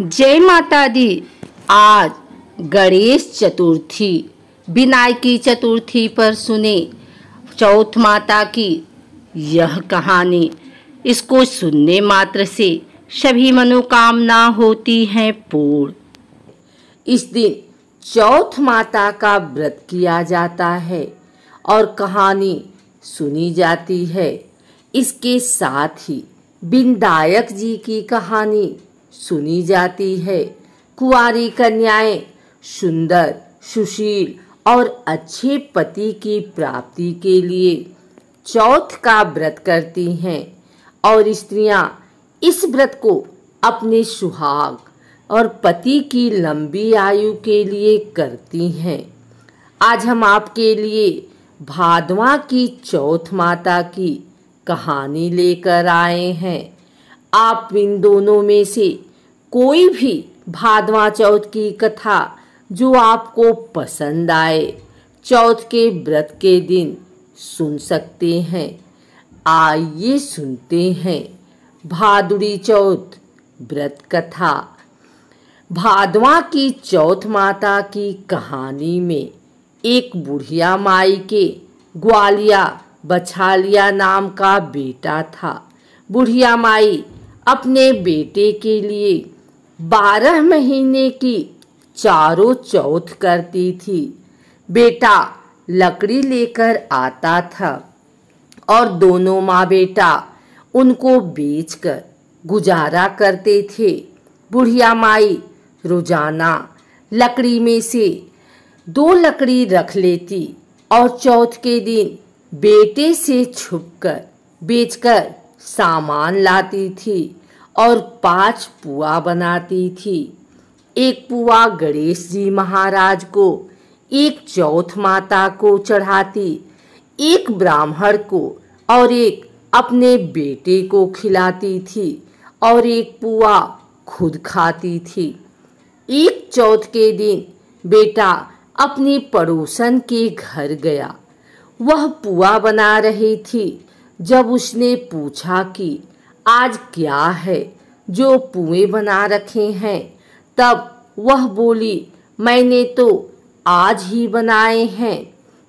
जय माता दी आज गणेश चतुर्थी विनायकी चतुर्थी पर सुने चौथ माता की यह कहानी इसको सुनने मात्र से सभी मनोकामना होती हैं पूर्ण इस दिन चौथ माता का व्रत किया जाता है और कहानी सुनी जाती है इसके साथ ही बिंदायक जी की कहानी सुनी जाती है कुआरी कन्याएं सुंदर सुशील और अच्छे पति की प्राप्ति के लिए चौथ का व्रत करती हैं और स्त्रियां इस व्रत को अपने सुहाग और पति की लंबी आयु के लिए करती हैं आज हम आपके लिए भादवा की चौथ माता की कहानी लेकर आए हैं आप इन दोनों में से कोई भी भादवा चौथ की कथा जो आपको पसंद आए चौथ के व्रत के दिन सुन सकते हैं आइए सुनते हैं भादुरी चौथ व्रत कथा भादवा की चौथ माता की कहानी में एक बुढ़िया माई के ग्वालिया बछालिया नाम का बेटा था बुढ़िया माई अपने बेटे के लिए बारह महीने की चारों चौथ करती थी बेटा लकड़ी लेकर आता था और दोनों माँ बेटा उनको बेचकर गुजारा करते थे बुढ़िया माई रोजाना लकड़ी में से दो लकड़ी रख लेती और चौथ के दिन बेटे से छुपकर बेचकर सामान लाती थी और पांच पुआ बनाती थी एक पुआ गणेश जी महाराज को एक चौथ माता को चढ़ाती एक ब्राह्मण को और एक अपने बेटे को खिलाती थी और एक पुआ खुद खाती थी एक चौथ के दिन बेटा अपने पड़ोसन के घर गया वह पुआ बना रही थी जब उसने पूछा कि आज क्या है जो पुए बना रखे हैं तब वह बोली मैंने तो आज ही बनाए हैं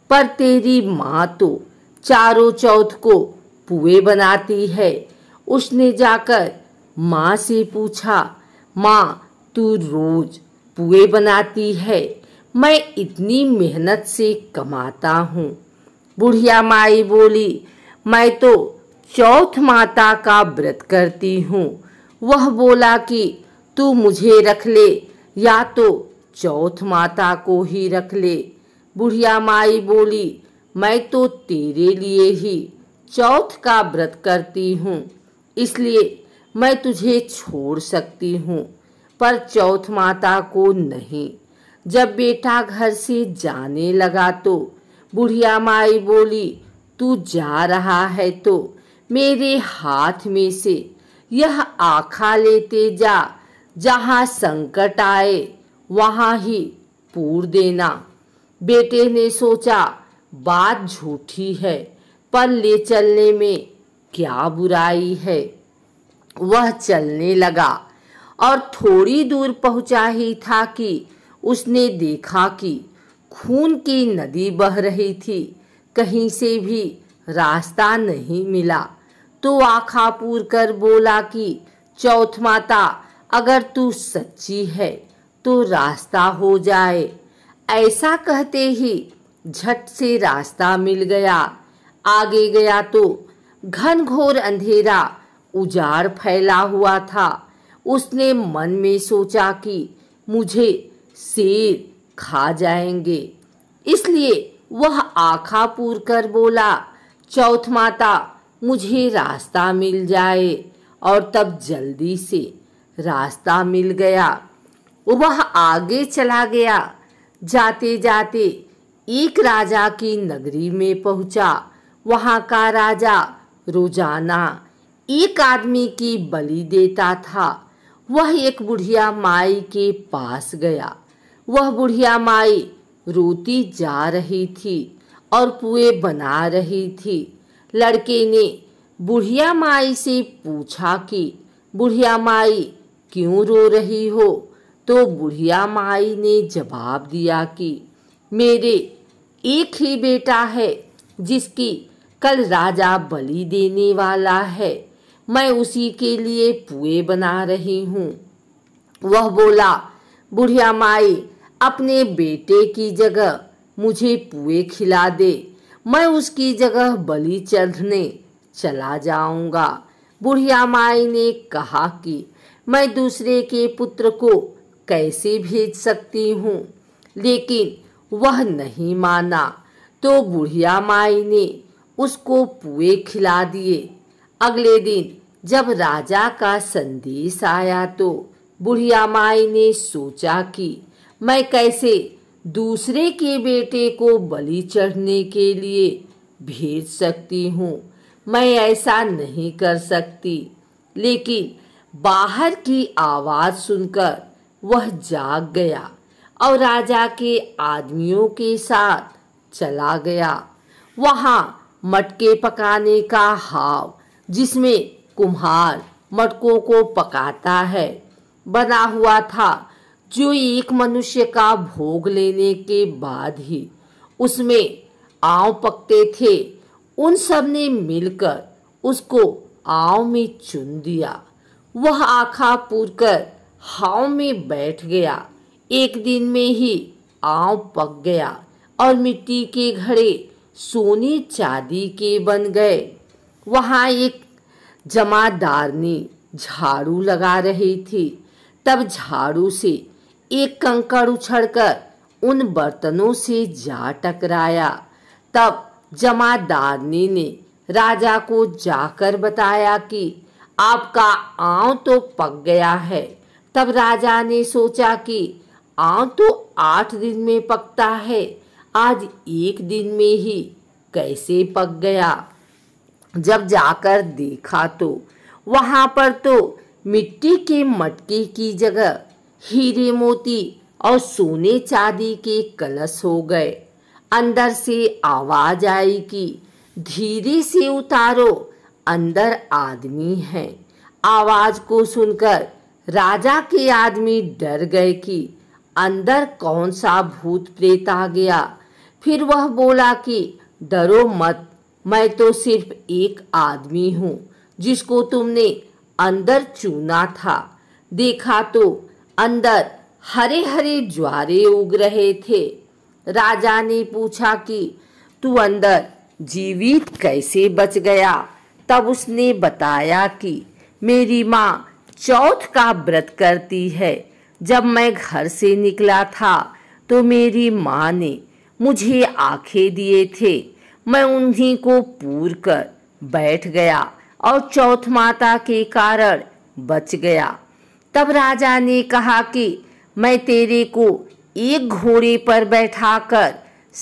पर तेरी माँ तो चारों चौथ को पुए बनाती है उसने जाकर माँ से पूछा माँ तू रोज पुए बनाती है मैं इतनी मेहनत से कमाता हूँ बुढ़िया माई बोली मैं तो चौथ माता का व्रत करती हूँ वह बोला कि तू मुझे रख ले या तो चौथ माता को ही रख ले बुढ़िया माई बोली मैं तो तेरे लिए ही चौथ का व्रत करती हूँ इसलिए मैं तुझे छोड़ सकती हूँ पर चौथ माता को नहीं जब बेटा घर से जाने लगा तो बुढ़िया माई बोली तू जा रहा है तो मेरे हाथ में से यह आखा लेते जा जहाँ संकट आए वहाँ ही पूर देना बेटे ने सोचा बात झूठी है पर ले चलने में क्या बुराई है वह चलने लगा और थोड़ी दूर पहुंचा ही था कि उसने देखा कि खून की नदी बह रही थी कहीं से भी रास्ता नहीं मिला तो आखा पूर कर बोला कि चौथ माता अगर तू सच्ची है तो रास्ता हो जाए ऐसा कहते ही झट से रास्ता मिल गया आगे गया तो घनघोर अंधेरा उजाड़ फैला हुआ था उसने मन में सोचा कि मुझे शेर खा जाएंगे इसलिए वह आखा पूर कर बोला चौथ माता मुझे रास्ता मिल जाए और तब जल्दी से रास्ता मिल गया वह आगे चला गया जाते जाते एक राजा की नगरी में पहुंचा वहाँ का राजा रोजाना एक आदमी की बलि देता था वह एक बुढ़िया माई के पास गया वह बुढ़िया माई रोती जा रही थी और कुएं बना रही थी लड़के ने बुढ़िया माई से पूछा कि बुढ़िया माई क्यों रो रही हो तो बुढ़िया माई ने जवाब दिया कि मेरे एक ही बेटा है जिसकी कल राजा बलि देने वाला है मैं उसी के लिए पुए बना रही हूँ वह बोला बुढ़िया माई अपने बेटे की जगह मुझे पुए खिला दे मैं उसकी जगह बलि चढ़ने चला जाऊंगा बुढ़िया माई ने कहा कि मैं दूसरे के पुत्र को कैसे भेज सकती हूँ लेकिन वह नहीं माना तो बुढ़िया माई ने उसको पुए खिला दिए अगले दिन जब राजा का संदेश आया तो बुढ़िया माई ने सोचा कि मैं कैसे दूसरे के बेटे को बलि चढ़ने के लिए भेज सकती हूँ मैं ऐसा नहीं कर सकती लेकिन बाहर की आवाज़ सुनकर वह जाग गया और राजा के आदमियों के साथ चला गया वहाँ मटके पकाने का हाव जिसमें कुम्हार मटकों को पकाता है बना हुआ था जो एक मनुष्य का भोग लेने के बाद ही उसमें आव पकते थे उन सब ने मिलकर उसको आव में चुन दिया वह आखा पूर कर हाव में बैठ गया एक दिन में ही आव पक गया और मिट्टी के घड़े सोने चांदी के बन गए वहाँ एक जमादारनी झाड़ू लगा रही थी तब झाड़ू से एक कंकड़ उछड़कर उन बर्तनों से जा टकराया तब जमादारनी ने राजा को जाकर बताया कि आपका आव तो पक गया है तब राजा ने सोचा कि आव तो आठ दिन में पकता है आज एक दिन में ही कैसे पक गया जब जाकर देखा तो वहां पर तो मिट्टी के मटके की जगह हीरे मोती और सोने चांदी के कलश हो गए अंदर से आवाज आई कि धीरे से उतारो अंदर आदमी है आवाज को सुनकर राजा के आदमी डर गए कि अंदर कौन सा भूत प्रेत आ गया फिर वह बोला कि डरो मत मैं तो सिर्फ एक आदमी हूँ जिसको तुमने अंदर चूना था देखा तो अंदर हरे हरे ज्वारे उग रहे थे राजा ने पूछा कि तू अंदर जीवित कैसे बच गया तब उसने बताया कि मेरी माँ चौथ का व्रत करती है जब मैं घर से निकला था तो मेरी माँ ने मुझे आँखें दिए थे मैं उन्हीं को पूर कर बैठ गया और चौथ माता के कारण बच गया तब राजा ने कहा कि मैं तेरे को एक घोड़े पर बैठाकर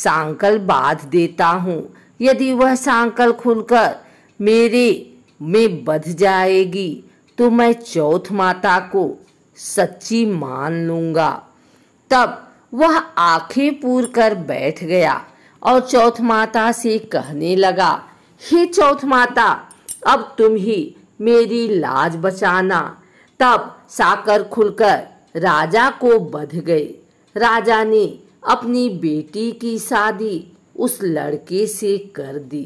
सांकल बांध देता हूँ यदि वह सांकल खुलकर मेरे में बध जाएगी तो मैं चौथ माता को सच्ची मान लूंगा तब वह आंखें पूर कर बैठ गया और चौथ माता से कहने लगा हे चौथ माता अब तुम ही मेरी लाज बचाना तब साकर खुलकर राजा को बध गई राजा ने अपनी बेटी की शादी उस लड़के से कर दी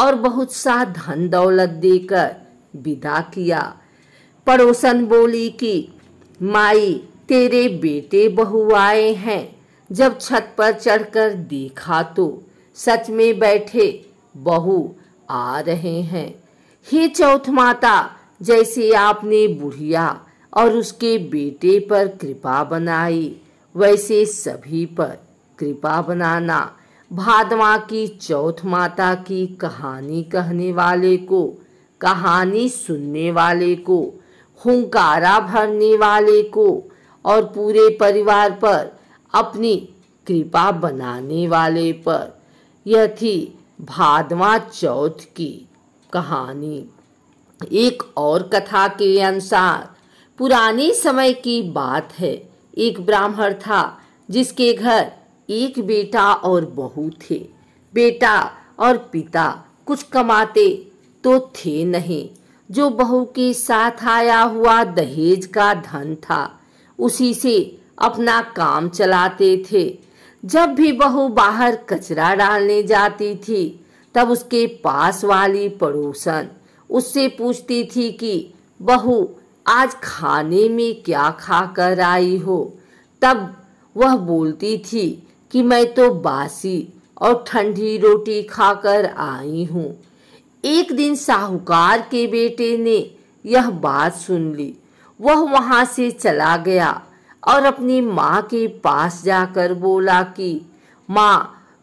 और बहुत सा धन दौलत देकर विदा किया पड़ोसन बोली कि माई तेरे बेटे बहू आए हैं जब छत पर चढ़कर देखा तो सच में बैठे बहू आ रहे हैं हे चौथ माता जैसे आपने बुढ़िया और उसके बेटे पर कृपा बनाई वैसे सभी पर कृपा बनाना भादवा की चौथ माता की कहानी कहने वाले को कहानी सुनने वाले को हुंकारा भरने वाले को और पूरे परिवार पर अपनी कृपा बनाने वाले पर यह थी भादवा चौथ की कहानी एक और कथा के अनुसार पुराने समय की बात है एक ब्राह्मण था जिसके घर एक बेटा और बहू थे बेटा और पिता कुछ कमाते तो थे नहीं जो बहू के साथ आया हुआ दहेज का धन था उसी से अपना काम चलाते थे जब भी बहू बाहर कचरा डालने जाती थी तब उसके पास वाली पड़ोसन उससे पूछती थी कि बहू आज खाने में क्या खा कर आई हो तब वह बोलती थी कि मैं तो बासी और ठंडी रोटी खाकर आई हूँ एक दिन साहूकार के बेटे ने यह बात सुन ली वह वहाँ से चला गया और अपनी माँ के पास जाकर बोला कि माँ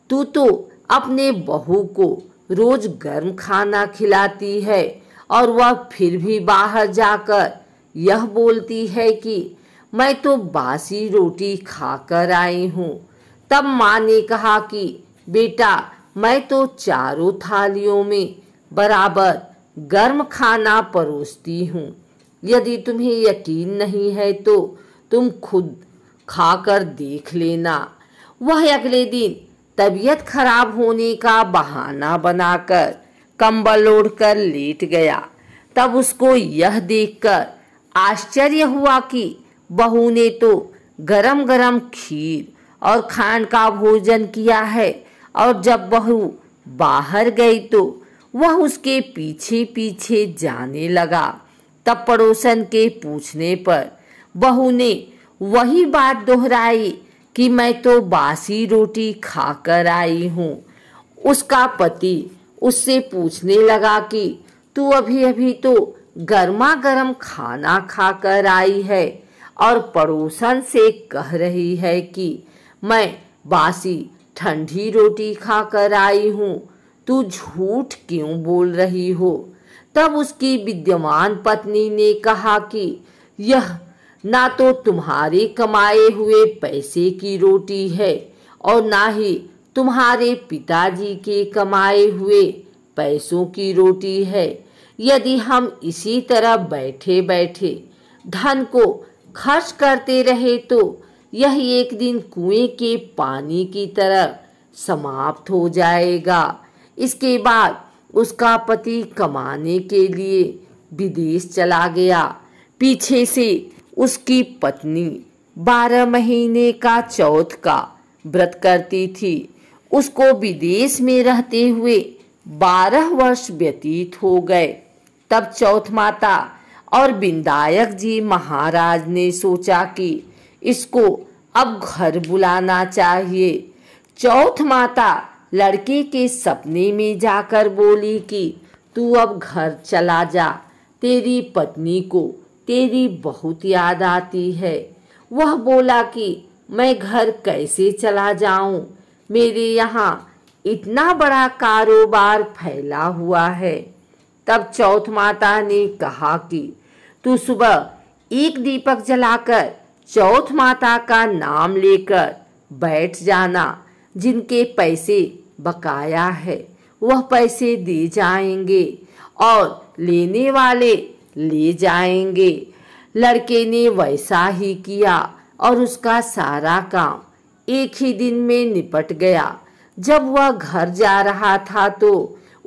तू तो अपने बहू को रोज गर्म खाना खिलाती है और वह फिर भी बाहर जाकर यह बोलती है कि मैं तो बासी रोटी खाकर आई हूँ तब माँ ने कहा कि बेटा मैं तो चारों थालियों में बराबर गर्म खाना परोसती हूँ यदि तुम्हें यकीन नहीं है तो तुम खुद खाकर देख लेना वह अगले दिन तबीयत खराब होने का बहाना बनाकर कंबल ओढ़कर लेट गया तब उसको यह देखकर आश्चर्य हुआ कि बहू ने तो गरम गरम खीर और खांड का भोजन किया है और जब बहू बाहर गई तो वह उसके पीछे पीछे जाने लगा तब पड़ोसन के पूछने पर बहू ने वही बात दोहराई कि मैं तो बासी रोटी खाकर आई हूँ उसका पति उससे पूछने लगा कि तू अभी अभी तो गर्मा गर्म खाना खाकर आई है और पड़ोसन से कह रही है कि मैं बासी ठंडी रोटी खाकर आई हूँ तू झूठ क्यों बोल रही हो तब उसकी विद्यमान पत्नी ने कहा कि यह ना तो तुम्हारे कमाए हुए पैसे की रोटी है और ना ही तुम्हारे पिताजी के कमाए हुए पैसों की रोटी है यदि हम इसी तरह बैठे बैठे धन को खर्च करते रहे तो यह एक दिन कुएं के पानी की तरह समाप्त हो जाएगा इसके बाद उसका पति कमाने के लिए विदेश चला गया पीछे से उसकी पत्नी बारह महीने का चौथ का व्रत करती थी उसको विदेश में रहते हुए बारह वर्ष व्यतीत हो गए तब चौथ माता और बिंदायक जी महाराज ने सोचा कि इसको अब घर बुलाना चाहिए चौथ माता लड़के के सपने में जाकर बोली कि तू अब घर चला जा तेरी पत्नी को तेरी बहुत याद आती है वह बोला कि मैं घर कैसे चला जाऊं? मेरे यहाँ इतना बड़ा कारोबार फैला हुआ है तब चौथ माता ने कहा कि तू सुबह एक दीपक जलाकर चौथ माता का नाम लेकर बैठ जाना जिनके पैसे बकाया है वह पैसे दे जाएंगे और लेने वाले ले जाएंगे लड़के ने वैसा ही किया और उसका सारा काम एक ही दिन में निपट गया जब वह घर जा रहा था तो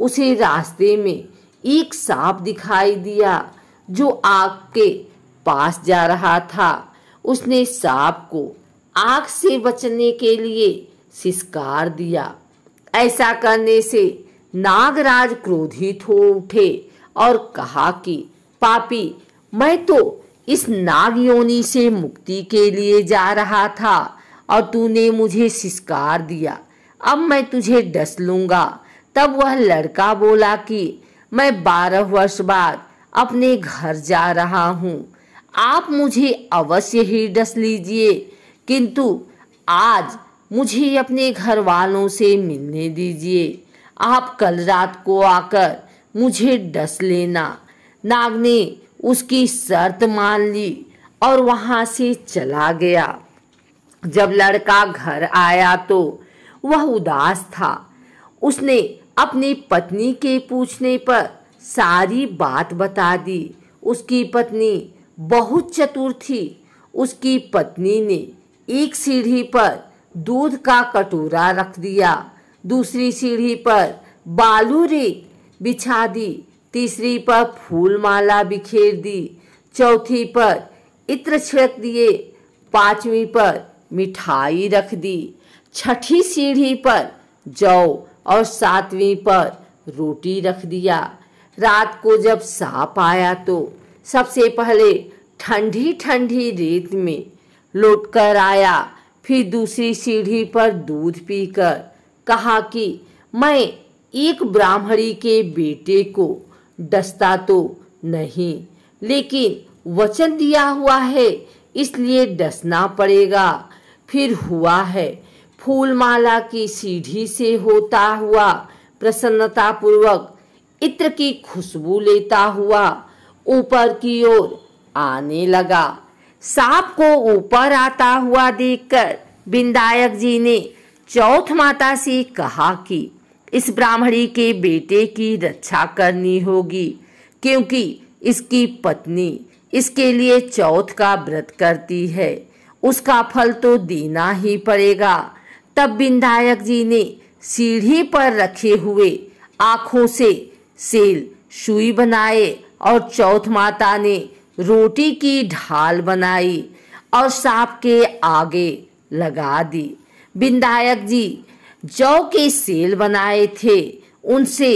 उसे रास्ते में एक सांप दिखाई दिया जो आग के पास जा रहा था उसने सांप को आग से बचने के लिए सिस्कार दिया ऐसा करने से नागराज क्रोधित हो उठे और कहा कि पापी मैं तो इस नाग योनी से मुक्ति के लिए जा रहा था और तूने मुझे सिस्कार दिया अब मैं तुझे डस लूंगा तब वह लड़का बोला कि मैं बारह वर्ष बाद अपने घर जा रहा हूँ आप मुझे अवश्य ही डस लीजिए किंतु आज मुझे अपने घर वालों से मिलने दीजिए आप कल रात को आकर मुझे डस लेना नाग ने उसकी शर्त मान ली और वहां से चला गया जब लड़का घर आया तो वह उदास था उसने अपनी पत्नी के पूछने पर सारी बात बता दी उसकी पत्नी बहुत चतुर थी उसकी पत्नी ने एक सीढ़ी पर दूध का कटोरा रख दिया दूसरी सीढ़ी पर बालू रेत बिछा दी तीसरी पर फूल माला बिखेर दी चौथी पर इत्र छिड़क दिए पांचवी पर मिठाई रख दी छठी सीढ़ी पर जौ और सातवीं पर रोटी रख दिया रात को जब सांप आया तो सबसे पहले ठंडी ठंडी रेत में लौट कर आया फिर दूसरी सीढ़ी पर दूध पीकर कहा कि मैं एक ब्राह्मणी के बेटे को डसता तो नहीं लेकिन वचन दिया हुआ है इसलिए डसना पड़ेगा फिर हुआ है फूलमाला की सीढ़ी से होता हुआ प्रसन्नता पूर्वक इत्र की खुशबू लेता हुआ ऊपर की ओर आने लगा सांप को ऊपर आता हुआ देखकर बिंदायक जी ने चौथ माता से कहा कि इस ब्राह्मणी के बेटे की रक्षा करनी होगी क्योंकि इसकी पत्नी इसके लिए चौथ का व्रत करती है उसका फल तो देना ही पड़ेगा तब विंधायक जी ने सीढ़ी पर रखे हुए आँखों से सेल सुई बनाए और चौथ माता ने रोटी की ढाल बनाई और सांप के आगे लगा दी विंधायक जी जौ के सेल बनाए थे उनसे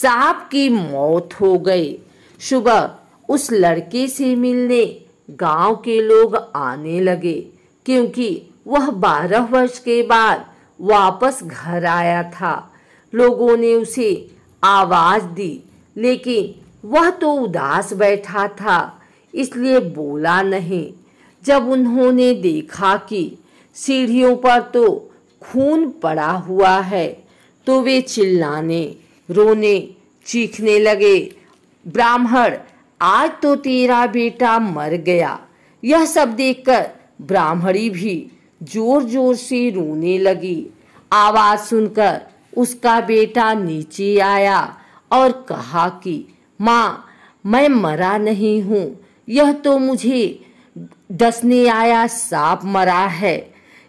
सांप की मौत हो गई सुबह उस लड़के से मिलने गांव के लोग आने लगे क्योंकि वह बारह वर्ष के बाद वापस घर आया था लोगों ने उसे आवाज दी लेकिन वह तो उदास बैठा था इसलिए बोला नहीं जब उन्होंने देखा कि सीढ़ियों पर तो खून पड़ा हुआ है तो वे चिल्लाने रोने चीखने लगे ब्राह्मण आज तो तेरा बेटा मर गया यह सब देखकर ब्राह्मणी भी जोर जोर से रोने लगी आवाज सुनकर उसका बेटा नीचे आया और कहा कि माँ मैं मरा नहीं हूँ यह तो मुझे डसने आया सांप मरा है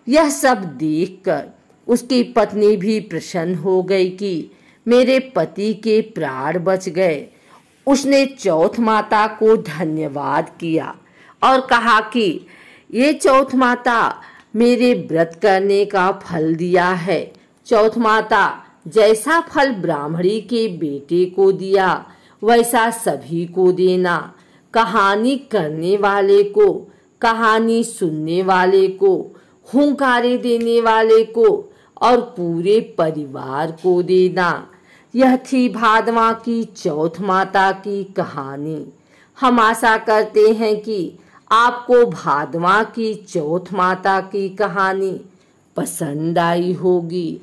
यह सब देखकर उसकी पत्नी भी प्रसन्न हो गई कि मेरे पति के प्राण बच गए उसने चौथ माता को धन्यवाद किया और कहा कि ये चौथ माता मेरे व्रत करने का फल दिया है चौथ माता जैसा फल ब्राह्मणी के बेटे को दिया वैसा सभी को देना कहानी करने वाले को कहानी सुनने वाले को हुंकारे देने वाले को और पूरे परिवार को देना यह थी भादवा की चौथ माता की कहानी हम आशा करते हैं कि आपको भादवा की चौथ माता की कहानी पसंद आई होगी